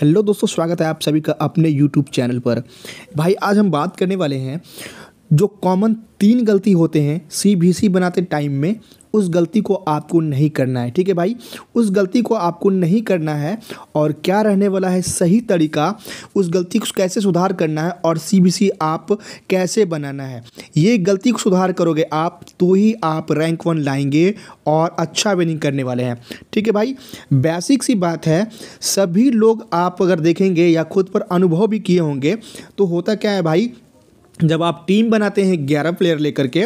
hello दोस्तों स्वागत है आप सभी का अपने यूट्यूब चैनल पर भाई आज हम बात करने वाले हैं जो कॉमन तीन गलती होते हैं सी बनाते टाइम में उस गलती को आपको नहीं करना है ठीक है भाई उस गलती को आपको नहीं करना है और क्या रहने वाला है सही तरीका उस गलती को कैसे सुधार करना है और सी आप कैसे बनाना है ये गलती को सुधार करोगे आप तो ही आप रैंक वन लाएंगे और अच्छा विनिंग करने वाले हैं ठीक है भाई बेसिक सी बात है सभी लोग आप अगर देखेंगे या खुद पर अनुभव भी किए होंगे तो होता क्या है भाई जब आप टीम बनाते हैं ग्यारह प्लेयर लेकर के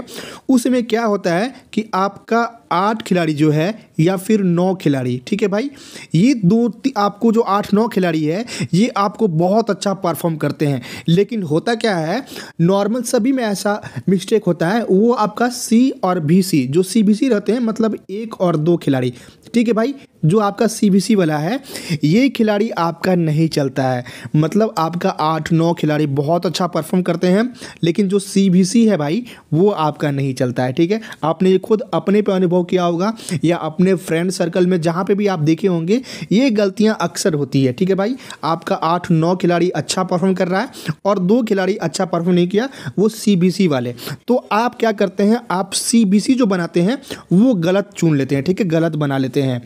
उसमें क्या होता है कि आपका आठ खिलाड़ी जो है या फिर नौ खिलाड़ी ठीक है भाई ये दो आपको जो आठ नौ खिलाड़ी है ये आपको बहुत अच्छा परफॉर्म करते हैं लेकिन होता क्या है नॉर्मल सभी में ऐसा मिस्टेक होता है वो आपका सी और बी सी जो सी बी सी रहते हैं मतलब एक और दो खिलाड़ी ठीक है भाई जो आपका सी बी सी वाला है ये खिलाड़ी आपका नहीं चलता है मतलब आपका आठ नौ खिलाड़ी बहुत अच्छा परफॉर्म करते हैं लेकिन जो सी बी सी है भाई वो आपका नहीं चलता है ठीक है आपने ये खुद अपने पे अनुभव किया होगा या अपने फ्रेंड सर्कल में जहाँ पे भी आप देखे होंगे ये गलतियाँ अक्सर होती है ठीक है भाई आपका आठ नौ खिलाड़ी अच्छा परफॉर्म कर रहा है और दो खिलाड़ी अच्छा परफॉर्म नहीं किया वो सी वाले तो आप क्या करते हैं आप सी जो बनाते हैं वो गलत चुन लेते हैं ठीक है गलत बना लेते हैं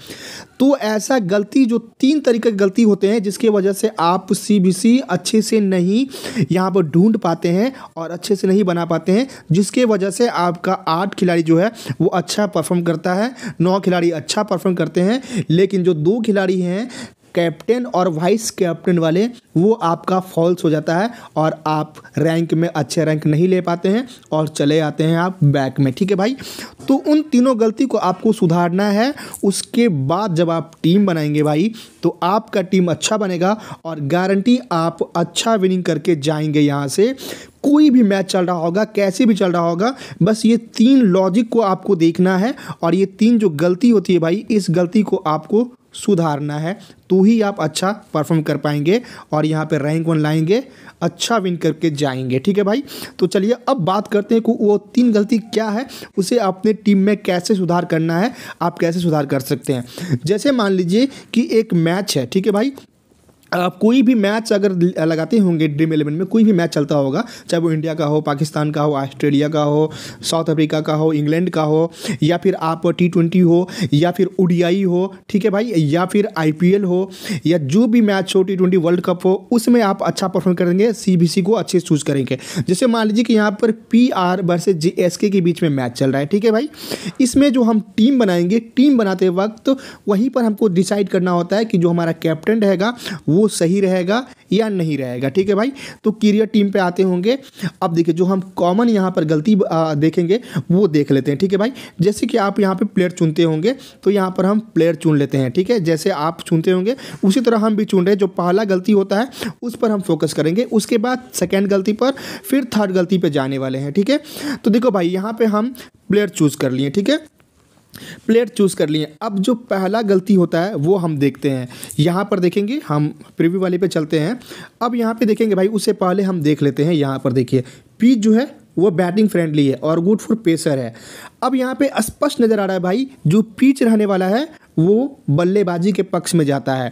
तो ऐसा गलती जो तीन तरीके की गलती होते हैं जिसकी वजह से आप सी अच्छे से नहीं यहाँ पर ढूंढ पाते हैं और अच्छे से नहीं बना पाते हैं जिसके वजह से आपका आठ खिलाड़ी जो है वो अच्छा परफॉर्म करता है नौ खिलाड़ी अच्छा परफॉर्म करते हैं लेकिन जो दो खिलाड़ी हैं कैप्टन और वाइस कैप्टन वाले वो आपका फॉल्स हो जाता है और आप रैंक में अच्छे रैंक नहीं ले पाते हैं और चले आते हैं आप बैक में ठीक है भाई तो उन तीनों गलती को आपको सुधारना है उसके बाद जब आप टीम बनाएंगे भाई तो आपका टीम अच्छा बनेगा और गारंटी आप अच्छा विनिंग करके जाएंगे यहाँ से कोई भी मैच चल रहा होगा कैसे भी चल रहा होगा बस ये तीन लॉजिक को आपको देखना है और ये तीन जो गलती होती है भाई इस गलती को आपको सुधारना है तो ही आप अच्छा परफॉर्म कर पाएंगे और यहाँ पे रैंक वन लाएंगे अच्छा विन करके जाएंगे ठीक है भाई तो चलिए अब बात करते हैं कि वो तीन गलती क्या है उसे अपने टीम में कैसे सुधार करना है आप कैसे सुधार कर सकते हैं जैसे मान लीजिए कि एक मैच है ठीक है भाई आप कोई भी मैच अगर लगाते होंगे ड्रीम इलेवन में कोई भी मैच चलता होगा चाहे वो इंडिया का हो पाकिस्तान का हो ऑस्ट्रेलिया का हो साउथ अफ्रीका का हो इंग्लैंड का हो या फिर आप टी ट्वेंटी हो या फिर ओडीआई हो ठीक है भाई या फिर आईपीएल हो या जो भी मैच हो टी ट्वेंटी वर्ल्ड कप हो उसमें आप अच्छा परफॉर्म करेंगे सी को अच्छे से चूज करेंगे जैसे मान लीजिए कि यहाँ पर पी आर वर्सेज जे के बीच में मैच चल रहा है ठीक है भाई इसमें जो हम टीम बनाएंगे टीम बनाते वक्त वहीं पर हमको डिसाइड करना होता है कि जो हमारा कैप्टन रहेगा वो सही रहेगा या नहीं रहेगा ठीक है भाई तो क्रियर टीम पे आते होंगे अब देखिए जो हम कॉमन यहाँ पर गलती देखेंगे वो देख लेते हैं ठीक है भाई जैसे कि आप यहाँ पे प्लेयर चुनते होंगे तो यहाँ पर हम प्लेयर चुन लेते हैं ठीक है जैसे आप चुनते होंगे उसी तरह हम भी चुन रहे हैं जो पहला गलती होता है उस पर हम फोकस करेंगे उसके बाद सेकेंड गलती पर फिर थर्ड गलती पर जाने वाले हैं ठीक है तो देखो भाई यहाँ पर हम प्लेयर चूज़ कर लिए ठीक है प्लेट चूज़ कर लिए अब जो पहला गलती होता है वो हम देखते हैं यहाँ पर देखेंगे हम प्रीव्यू वाले पे चलते हैं अब यहाँ पे देखेंगे भाई उससे पहले हम देख लेते हैं यहाँ पर देखिए पीच जो है वो बैटिंग फ्रेंडली है और गुड फॉर पेसर है अब यहाँ पे स्पष्ट नज़र आ रहा है भाई जो पीच रहने वाला है वो बल्लेबाजी के पक्ष में जाता है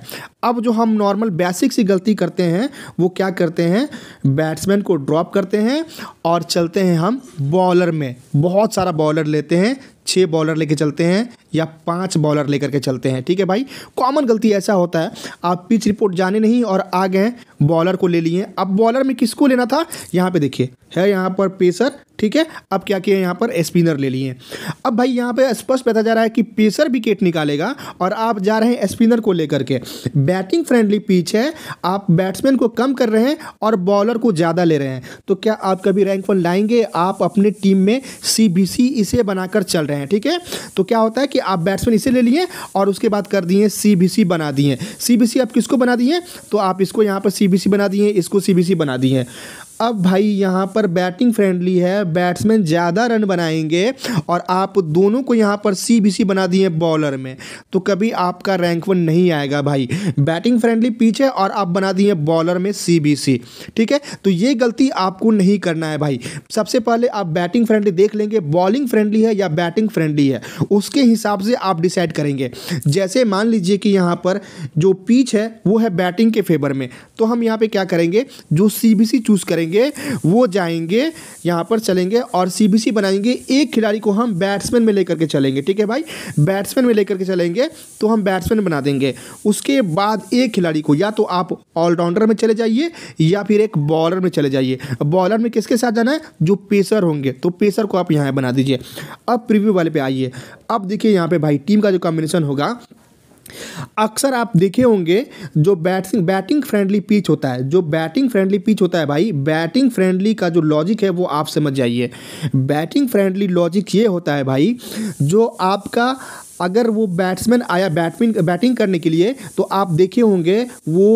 अब जो हम नॉर्मल बेसिक सी गलती करते हैं वो क्या करते हैं बैट्समैन को ड्रॉप करते हैं और चलते हैं हम बॉलर में बहुत सारा बॉलर लेते हैं छः बॉलर लेके चलते हैं या पांच बॉलर लेकर के चलते हैं ठीक है भाई कॉमन गलती ऐसा होता है आप पिच रिपोर्ट जाने नहीं और आ गए बॉलर को ले लिए अब बॉलर में किसको लेना था यहाँ पे देखिए है यहाँ पर पेसर ठीक है अब क्या किया यहाँ पर स्पिनर ले लिए अब भाई यहाँ पे स्पष्ट पता जा रहा है कि पेसर विकेट निकालेगा और आप जा रहे हैं स्पिनर को लेकर के बैटिंग फ्रेंडली पिच है आप बैट्समैन को कम कर रहे हैं और बॉलर को ज़्यादा ले रहे हैं तो क्या आप कभी रैंक वन लाएंगे आप अपने टीम में सी इसे बनाकर चल रहे हैं ठीक है तो क्या होता है कि आप बैट्समैन इसे ले लिए और उसके बाद कर दिए सी बना दिए सी आप किसको बना दिए तो आप इसको यहाँ पर सी बना दिए इसको सी बना दिए अब भाई यहाँ पर बैटिंग फ्रेंडली है बैट्समैन ज़्यादा रन बनाएंगे और आप दोनों को यहाँ पर सी बी सी बना दिए बॉलर में तो कभी आपका रैंक वन नहीं आएगा भाई बैटिंग फ्रेंडली पीछे है और आप बना दिए बॉलर में सी बी सी ठीक है तो ये गलती आपको नहीं करना है भाई सबसे पहले आप बैटिंग फ्रेंडली देख लेंगे बॉलिंग फ्रेंडली है या बैटिंग फ्रेंडली है उसके हिसाब से आप डिसाइड करेंगे जैसे मान लीजिए कि यहाँ पर जो पीच है वो है बैटिंग के फेवर में तो हम यहाँ पर क्या करेंगे जो सी बी सी चूज़ करेंगे करेंगे वो जाएंगे यहाँ पर चलेंगे और सी बनाएंगे एक खिलाड़ी को हम बैट्समैन में लेकर के चलेंगे ठीक है भाई बैट्समैन में लेकर के चलेंगे तो हम बैट्समैन बना देंगे उसके बाद एक खिलाड़ी को या तो आप ऑलराउंडर में चले जाइए या फिर एक बॉलर में चले जाइए बॉलर में किसके साथ जाना है जो पेसर होंगे तो पेसर को आप यहाँ बना दीजिए अब प्रीव्यू वाले पे आइए अब देखिए यहाँ पे भाई टीम का जो कॉम्बिनेशन होगा अक्सर आप देखे होंगे जो बैटिंग बैटिंग फ्रेंडली पिच होता है जो बैटिंग फ्रेंडली पिच होता है भाई बैटिंग फ्रेंडली का जो लॉजिक है वो आप समझ जाइए बैटिंग फ्रेंडली लॉजिक ये होता है भाई जो आपका अगर वो बैट्समैन आया बैटमिन बैटिंग करने के लिए तो आप देखे होंगे वो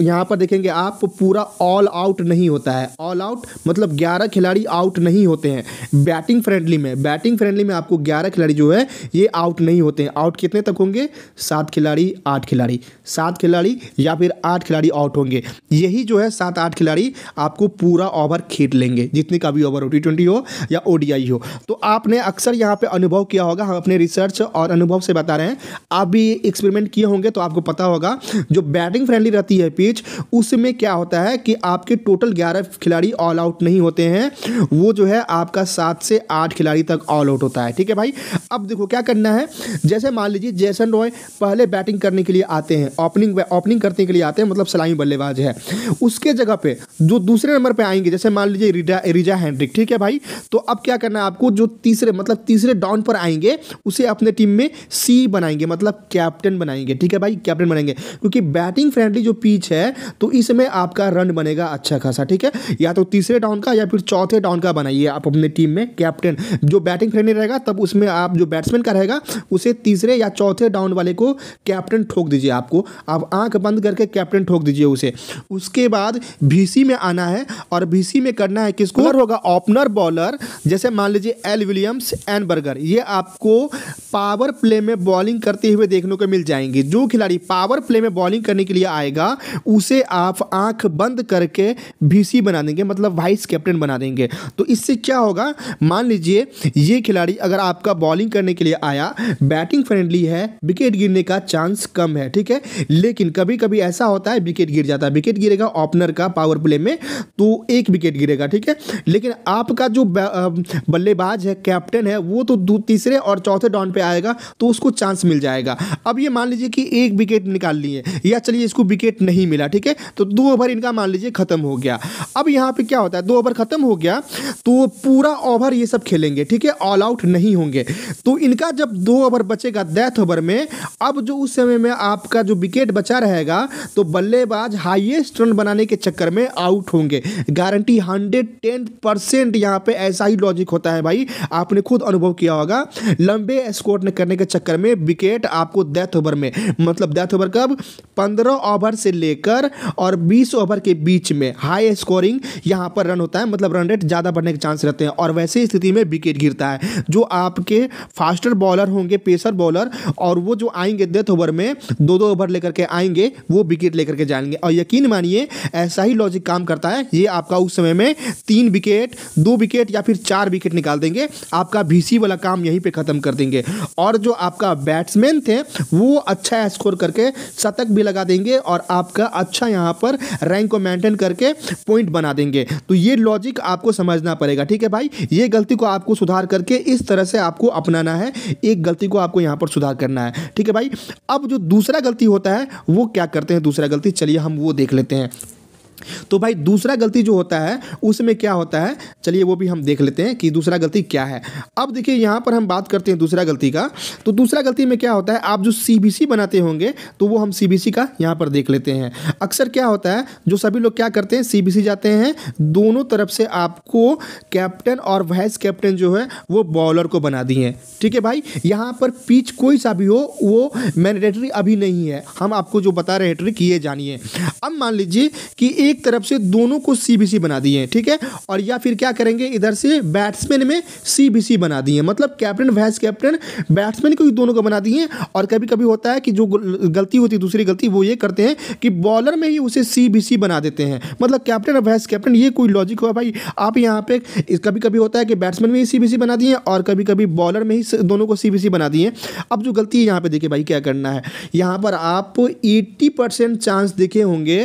यहाँ पर देखेंगे आप पूरा ऑल आउट नहीं होता है ऑल आउट मतलब 11 खिलाड़ी आउट नहीं होते हैं बैटिंग फ्रेंडली में बैटिंग फ्रेंडली में आपको 11 खिलाड़ी जो है ये आउट नहीं होते हैं आउट कितने तक होंगे सात खिलाड़ी आठ खिलाड़ी सात खिलाड़ी या फिर आठ खिलाड़ी आउट होंगे यही जो है सात आठ खिलाड़ी आपको पूरा ओवर खींच लेंगे जितने का भी ओवर हो टी हो या ओ हो तो आपने अक्सर यहाँ पर अनुभव किया होगा हम अपने रिसर्च और अनुभव से बता रहे हैं आप भी एक्सपेरिमेंट किए होंगे तो आपको पता होगा जो बैटिंग फ्रेंडली रहती है है पिच उसमें क्या होता है कि आपके टोटल ग्यारह खिलाड़ी ऑल आउट नहीं होते हैं वो जो है आपका सात से आठ खिलाड़ी तक ऑल आउट होता है ठीक है भाई अब देखो क्या करना है जैसे मान लीजिए जैसन रॉय पहले बैटिंग करने के लिए आते हैं ओपनिंग ओपनिंग करने के लिए आते हैं मतलब सलामी बल्लेबाज है उसके जगह पे जो दूसरे नंबर पे आएंगे जैसे मान लीजिए रिजा रिजा हैंड्रिक ठीक है भाई तो अब क्या करना है आपको जो तीसरे मतलब तीसरे डाउन पर आएंगे उसे अपने टीम में सी बनाएंगे मतलब कैप्टन बनाएंगे ठीक है भाई कैप्टन बनाएंगे क्योंकि बैटिंग फ्रेंडली जो पी बीच है तो इसमें आपका रन बनेगा अच्छा खासा ठीक है या तो तीसरे डाउन का या फिर चौथे डाउन का बनाइए आप अपने टीम में कैप्टन जो बैटिंग करने रहेगा तब उसमें आप जो बैट्समैन का रहेगा उसे तीसरे या चौथे डाउन वाले को कैप्टन ठोक दीजिए आपको आप आंख बंद करके कैप्टन ठोक दीजिए उसे उसके बाद भीसी में आना है और भीसी में करना है किसको होगा ओपनर बॉलर जैसे मान लीजिए एल विलियम्स एन बर्गर ये आपको पावर प्ले में बॉलिंग करते हुए देखने को मिल जाएंगे जो खिलाड़ी पावर प्ले में बॉलिंग करने के लिए आएगा उसे आप आंख बंद करके भीसी बना देंगे मतलब वाइस कैप्टन बना देंगे तो इससे क्या होगा मान लीजिए ये खिलाड़ी अगर आपका बॉलिंग करने के लिए आया बैटिंग फ्रेंडली है विकेट गिरने का चांस कम है ठीक है लेकिन कभी कभी ऐसा होता है विकेट गिर जाता है विकेट गिरेगा ओपनर का पावर प्ले में तो एक विकेट गिरेगा ठीक है लेकिन आपका जो बल्लेबाज है कैप्टन है वो तो तीसरे और चौथे डाउन पे आएगा तो उसको चांस मिल जाएगा अब ये मान लीजिए कि एक विकेट निकाल लिए या चलिए इसको विकेट नहीं नहीं मिला ठीक है तो दो ओवर इनका मान लीजिए खत्म हो गया अब यहाँ पे क्या होता है दो ओवर खत्म हो गया तो पूरा ओवर ये सब खेलेंगे ठीक है ऑल आउट नहीं होंगे तो इनका जब दो ओवर बचेगा डेथ ओवर में अब जो उस समय में आपका जो विकेट बचा रहेगा तो बल्लेबाज हाइएस्ट रन बनाने के चक्कर में आउट होंगे गारंटी हंड्रेड टेन परसेंट यहाँ पे ऐसा ही लॉजिक होता है भाई आपने खुद अनुभव किया होगा लंबे स्कोर करने के चक्कर में विकेट आपको डेथ ओवर में मतलब डेथ ओवर कब पंद्रह ओवर से लेकर और बीस ओवर के बीच में हाई स्कोरिंग यहां पर रन होता है मतलब रन रेट ज़्यादा बढ़ने के चांस रहते हैं और वैसे स्थिति में विकेट गिरता है जो आपके फास्टर बॉलर होंगे पेसर बॉलर और वो जो आएंगे डेथ ओवर में दो दो ओवर लेकर के आएंगे वो विकेट लेकर के जाएंगे और यकीन मानिए ऐसा ही लॉजिक काम करता है ये आपका उस समय में तीन विकेट दो विकेट या फिर चार विकेट निकाल देंगे आपका भीसी वाला काम यहीं पे ख़त्म कर देंगे और जो आपका बैट्समैन थे वो अच्छा स्कोर करके शतक भी लगा देंगे और आप आपका अच्छा यहाँ पर रैंक को मेंटेन करके पॉइंट बना देंगे तो ये लॉजिक आपको समझना पड़ेगा ठीक है भाई ये गलती को आपको सुधार करके इस तरह से आपको अपनाना है एक गलती को आपको यहाँ पर सुधार करना है ठीक है भाई अब जो दूसरा गलती होता है वो क्या करते हैं दूसरा गलती चलिए हम वो देख लेते हैं तो भाई दूसरा गलती जो होता है उसमें क्या होता है चलिए वो भी हम देख लेते हैं कि दूसरा गलती क्या है अब देखिए यहाँ पर हम बात करते हैं दूसरा गलती का तो दूसरा गलती में क्या होता है आप जो सी बनाते होंगे तो वो हम सी का यहाँ पर देख लेते हैं अक्सर क्या होता है जो सभी लोग क्या करते हैं सी जाते हैं दोनों तरफ से आपको कैप्टन और वाइस कैप्टन जो है वो बॉलर को बना दिए ठीक है भाई यहाँ पर पिच कोई सा भी हो वो मैंडेटरी अभी नहीं है हम आपको जो बता रहे हैं ट्रिक ये जानिए अब मान लीजिए कि एक एक तरफ से दोनों को सी बी सी बना दिए हैं ठीक है और या फिर क्या करेंगे इधर से बैट्समैन में सी बी सी बना दिए मतलब कैप्टन वाइस कैप्टन बैट्समैन को ही दोनों को बना दिए और कभी कभी होता है कि जो गलती होती है दूसरी गलती वो ये करते हैं कि बॉलर में ही उसे सी बी सी बना देते हैं मतलब कैप्टन और वाइस कैप्टन ये कोई लॉजिक हुआ भाई आप यहाँ पे कभी कभी होता है कि बैट्समैन में ही सी बी सी बना दिए और कभी कभी बॉलर में ही दोनों को सी बी सी बना दिए अब जो गलती है यहाँ पर देखिए भाई क्या करना है यहाँ पर आप एट्टी परसेंट चांस देखे होंगे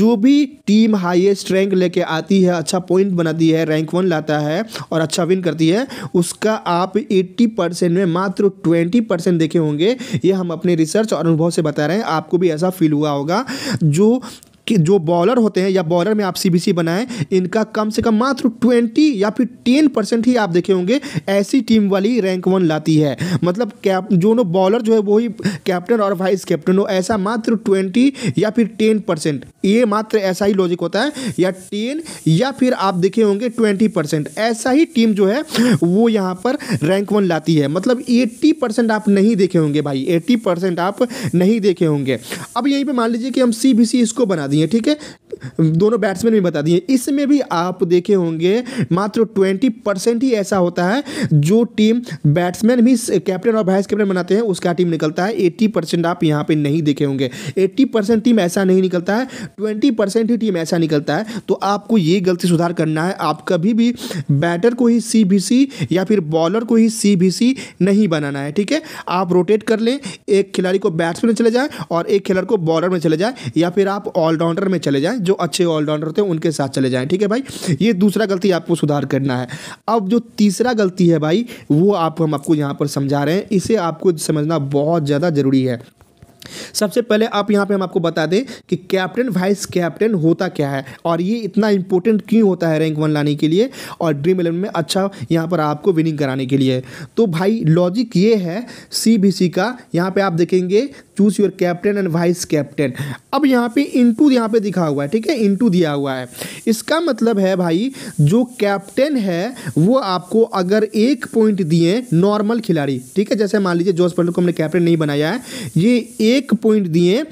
जो भी टीम हाईएस्ट रैंक लेके आती है अच्छा पॉइंट बनाती है रैंक वन लाता है और अच्छा विन करती है उसका आप 80 परसेंट में मात्र 20 परसेंट देखे होंगे ये हम अपने रिसर्च और अनुभव से बता रहे हैं आपको भी ऐसा फील हुआ होगा जो कि जो बॉलर होते हैं या बॉलर में आप सी बनाएं इनका कम से कम मात्र ट्वेंटी या फिर टेन परसेंट ही आप देखे होंगे ऐसी टीम वाली रैंक वन लाती है मतलब कैप जो नो बॉलर जो है वो ही कैप्टन और वाइस कैप्टन हो ऐसा मात्र ट्वेंटी या फिर टेन परसेंट ये मात्र ऐसा ही लॉजिक होता है या टेन या फिर आप देखे होंगे ट्वेंटी परसेंट ऐसा ही टीम जो है वो यहाँ पर रैंक वन लाती है मतलब एट्टी परसेंट आप नहीं देखे होंगे भाई एट्टी परसेंट आप नहीं देखे होंगे अब यहीं पर मान लीजिए कि हम सी इसको बना दिए दिए ठीक है दोनों बैट्समैन भी बता दिए इसमें भी आप देखे होंगे मात्र ट्वेंटी परसेंट ही ऐसा होता है जो टीम बैट्समैन भी कैप्टन और वाइस कैप्टन बनाते हैं उसका टीम निकलता है एट्टी परसेंट आप यहाँ पे नहीं देखे होंगे एट्टी परसेंट टीम ऐसा नहीं निकलता है ट्वेंटी परसेंट ही टीम ऐसा निकलता है तो आपको ये गलती सुधार करना है आप कभी भी बैटर को ही सी या फिर बॉलर को ही सी नहीं बनाना है ठीक है आप रोटेट कर लें एक खिलाड़ी को बैट्समैन में चले जाए और एक खिलाड़ी को बॉलर में चले जाए या फिर आप ऑलराउंडर में चले जाए जो अच्छे ऑलराउंडर होते हैं उनके साथ चले जाएँ ठीक है भाई ये दूसरा गलती आपको सुधार करना है अब जो तीसरा गलती है भाई वो आप हम आपको यहाँ पर समझा रहे हैं इसे आपको समझना बहुत ज़्यादा ज़रूरी है सबसे पहले आप यहाँ पे हम आपको बता दें कि कैप्टन वाइस कैप्टन होता क्या है और ये इतना इंपॉर्टेंट क्यों होता है रैंक वन लाने के लिए और ड्रीम इलेवन में अच्छा यहाँ पर आपको विनिंग कराने के लिए तो भाई लॉजिक ये है सी का यहाँ पे आप देखेंगे choose your captain and vice captain अब यहाँ पे इंटू यहाँ पे दिखा हुआ है ठीक है इंटू दिया हुआ है इसका मतलब है भाई जो कैप्टन है वो आपको अगर एक पॉइंट दिए नॉर्मल खिलाड़ी ठीक है जैसे मान लीजिए जोस पर्टन को हमने कैप्टन नहीं बनाया है ये एक que põe dinheiro,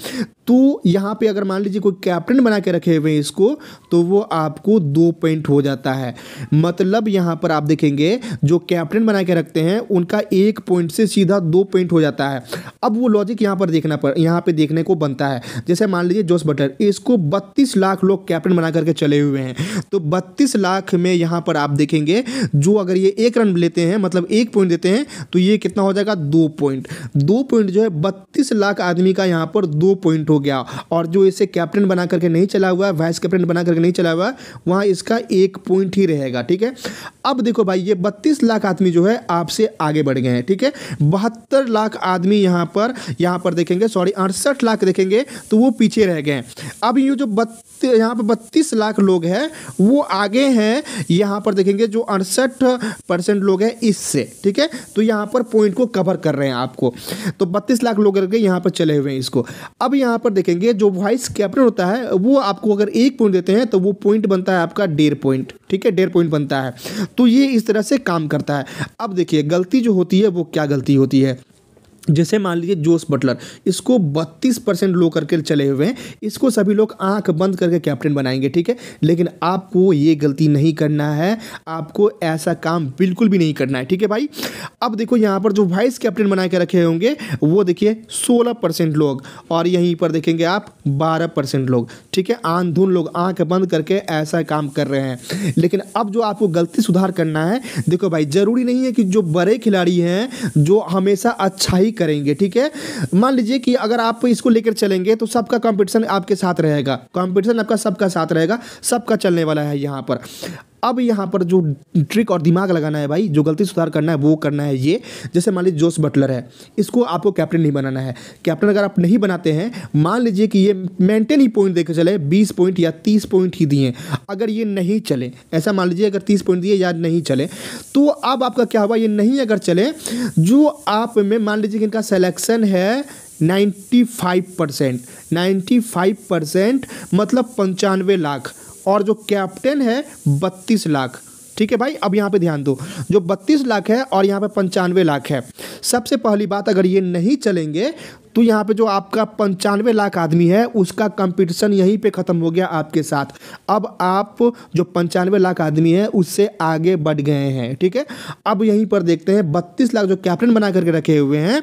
तो यहाँ पे अगर मान लीजिए कोई कैप्टन बना के रखे हुए हैं इसको तो वो आपको दो पॉइंट हो जाता है मतलब यहाँ पर आप देखेंगे जो कैप्टन बना के रखते हैं उनका एक पॉइंट से सीधा दो पॉइंट हो जाता है अब वो लॉजिक यहाँ पर देखना पर यहाँ पे देखने को बनता है जैसे मान लीजिए जोस बटर इसको बत्तीस लाख लोग कैप्टन बना करके चले हुए हैं तो बत्तीस लाख में यहाँ पर आप देखेंगे जो अगर ये एक रन लेते हैं मतलब एक पॉइंट देते हैं तो ये कितना हो जाएगा दो पॉइंट दो पॉइंट जो है बत्तीस लाख आदमी का यहाँ पर दो पॉइंट हो हो गया और जो इसे कैप्टन बना करके नहीं चला हुआ है वाइस कैप्टन बना करके नहीं चला हुआ वहाँ इसका एक पॉइंट ही रहेगा ठीक है अब देखो भाई ये बत्तीस लाख आदमी जो है आपसे आगे बढ़ गए हैं ठीक है बहत्तर लाख आदमी यहाँ पर यहाँ पर देखेंगे सॉरी अड़सठ लाख देखेंगे तो वो पीछे रह गए अब ये जो बत्त यहाँ पर बत्तीस लाख लोग हैं वो आगे हैं यहाँ पर देखेंगे जो अड़सठ परसेंट लोग हैं इससे ठीक है तो यहाँ पर पॉइंट को कवर कर रहे हैं आपको तो बत्तीस लाख लोग यहाँ पर चले हुए हैं इसको अब यहाँ ऊपर देखेंगे जो वाइस कैप्टन होता है वो आपको अगर एक पॉइंट देते हैं तो वो पॉइंट बनता है आपका डेढ़ पॉइंट ठीक है डेढ़ पॉइंट बनता है तो ये इस तरह से काम करता है अब देखिए गलती जो होती है वो क्या गलती होती है जैसे मान लीजिए जोस बटलर इसको 32 परसेंट लो करके चले हुए हैं इसको सभी लोग आंख बंद करके कैप्टन बनाएंगे ठीक है लेकिन आपको ये गलती नहीं करना है आपको ऐसा काम बिल्कुल भी नहीं करना है ठीक है भाई अब देखो यहाँ पर जो वाइस कैप्टन बना के रखे होंगे वो देखिए 16 परसेंट लोग और यहीं पर देखेंगे आप बारह परसेंट लोग ठीक है आंधुन लोग आँख बंद करके ऐसा काम कर रहे हैं लेकिन अब जो आपको गलती सुधार करना है देखो भाई ज़रूरी नहीं है कि जो बड़े खिलाड़ी हैं जो हमेशा अच्छा ही करेंगे ठीक है मान लीजिए कि अगर आप इसको लेकर चलेंगे तो सबका कॉम्पिटिशन आपके साथ रहेगा कॉम्पिटिशन आपका सबका साथ रहेगा सबका चलने वाला है यहाँ पर अब यहाँ पर जो ट्रिक और दिमाग लगाना है भाई जो गलती सुधार करना है वो करना है ये जैसे मान लीजिए जोश बटलर है इसको आपको कैप्टन नहीं बनाना है कैप्टन अगर आप नहीं बनाते हैं मान लीजिए कि ये मेंटेन ही पॉइंट देखे चले बीस पॉइंट या तीस पॉइंट ही दिए अगर ये नहीं चले ऐसा मान लीजिए अगर तीस पॉइंट दिए या नहीं चले तो अब आपका क्या हुआ ये नहीं अगर चले जो आप में मान लीजिए कि इनका सेलेक्शन है 95 परसेंट नाइन्टी फाइव परसेंट मतलब पंचानवे लाख और जो कैप्टन है बत्तीस लाख ठीक है भाई अब यहाँ पे ध्यान दो जो 32 लाख है और यहाँ पे पंचानवे लाख है सबसे पहली बात अगर ये नहीं चलेंगे तो यहाँ पे जो आपका पंचानवे लाख आदमी है उसका कंपटीशन यहीं पे ख़त्म हो गया आपके साथ अब आप जो पंचानवे लाख आदमी है उससे आगे बढ़ गए हैं ठीक है अब यहीं पर देखते हैं बत्तीस लाख जो कैप्टन बना करके रखे हुए हैं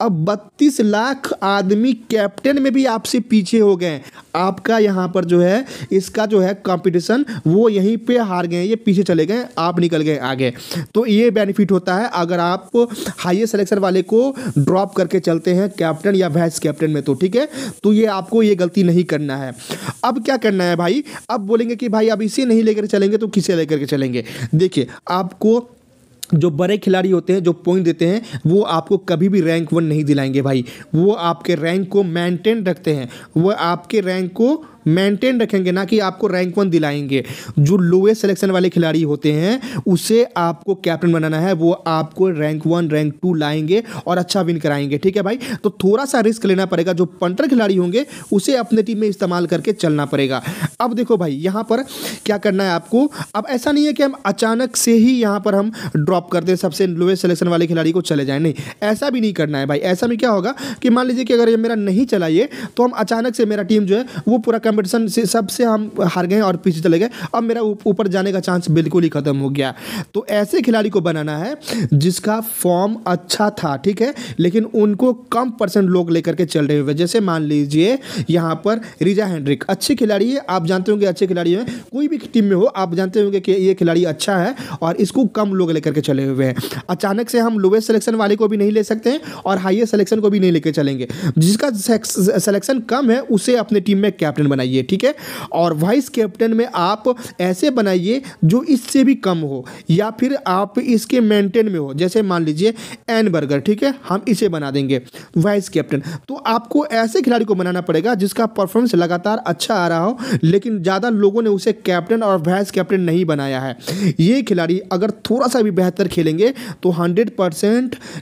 अब बत्तीस लाख आदमी कैप्टन में भी आपसे पीछे हो गए आपका यहाँ पर जो है इसका जो है कॉम्पिटिशन वो यहीं पर हार गए ये पीछे चले गए आप निकल गए आगे तो ये बेनिफिट होता है अगर आप हाइएस्ट सेलेक्शन वाले को ड्रॉप करके चलते हैं कैप्टन कैप्टन या वाइस कैप्टन में तो ठीक है तो ये आपको ये गलती नहीं करना है अब क्या करना है भाई अब बोलेंगे कि भाई अब इसे नहीं लेकर चलेंगे तो किसे लेकर के चलेंगे देखिए आपको जो बड़े खिलाड़ी होते हैं जो पॉइंट देते हैं वो आपको कभी भी रैंक वन नहीं दिलाएंगे भाई वो आपके रैंक को मेंटेन रखते हैं वो आपके रैंक को मेंटेन रखेंगे ना कि आपको रैंक वन दिलाएंगे जो लोएस्ट सिलेक्शन वाले खिलाड़ी होते हैं उसे आपको कैप्टन बनाना है वो आपको रैंक वन रैंक टू लाएंगे और अच्छा विन कराएंगे ठीक है भाई तो थोड़ा सा रिस्क लेना पड़ेगा जो पंटर खिलाड़ी होंगे उसे अपने टीम में इस्तेमाल करके चलना पड़ेगा अब देखो भाई यहाँ पर क्या करना है आपको अब ऐसा नहीं है कि हम अचानक से ही यहाँ पर हम ड्रॉप करते हैं सबसे लोएस्ट सिलेक्शन वाले खिलाड़ी को चले जाए नहीं ऐसा भी नहीं करना है भाई ऐसा में क्या होगा कि मान लीजिए कि अगर ये मेरा नहीं चलाइए तो हम अचानक से मेरा टीम जो है वो पूरा कम कंपटीशन से सबसे हम हार गए और पीछे चले गए अब मेरा ऊपर जाने का चांस बिल्कुल ही खत्म हो गया तो ऐसे खिलाड़ी को बनाना है जिसका फॉर्म अच्छा था ठीक है लेकिन उनको कम परसेंट लोग लेकर के चल रहे हुए जैसे मान लीजिए यहाँ पर रिजा हैंड्रिक अच्छे खिलाड़ी है आप जानते होंगे अच्छे खिलाड़ी हैं कोई भी टीम में हो आप जानते होंगे कि ये खिलाड़ी अच्छा है और इसको कम लोग लेकर के चले हुए हैं अचानक से हम लोवेस्ट सिलेक्शन वाले को भी नहीं ले सकते हैं और हाइएस्ट सेलेक्शन को भी नहीं लेकर चलेंगे जिसका सेलेक्शन कम है उसे अपने टीम में कैप्टन बनाइए बनाइए ठीक है और वाइस कैप्टन में आप ऐसे बनाइए जो इससे भी कम हो या फिर आप इसके मेंटेन में हो जैसे मान लीजिए एन बर्गर ठीक है हम इसे बना देंगे वाइस कैप्टन तो आपको ऐसे खिलाड़ी को बनाना पड़ेगा जिसका परफॉर्मेंस लगातार अच्छा आ रहा हो लेकिन ज़्यादा लोगों ने उसे कैप्टन और वाइस कैप्टन नहीं बनाया है ये खिलाड़ी अगर थोड़ा सा भी बेहतर खेलेंगे तो हंड्रेड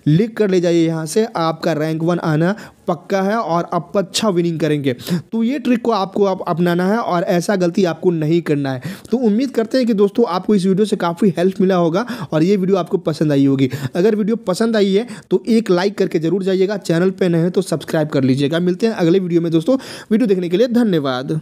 लिख कर ले जाइए यहाँ से आपका रैंक वन आना पक्का है और आप अच्छा विनिंग करेंगे तो ये ट्रिक को आपको आप अपनाना है और ऐसा गलती आपको नहीं करना है तो उम्मीद करते हैं कि दोस्तों आपको इस वीडियो से काफ़ी हेल्प मिला होगा और ये वीडियो आपको पसंद आई होगी अगर वीडियो पसंद आई है तो एक लाइक करके जरूर जाइएगा चैनल पर नहीं है तो सब्सक्राइब कर लीजिएगा मिलते हैं अगले वीडियो में दोस्तों वीडियो देखने के लिए धन्यवाद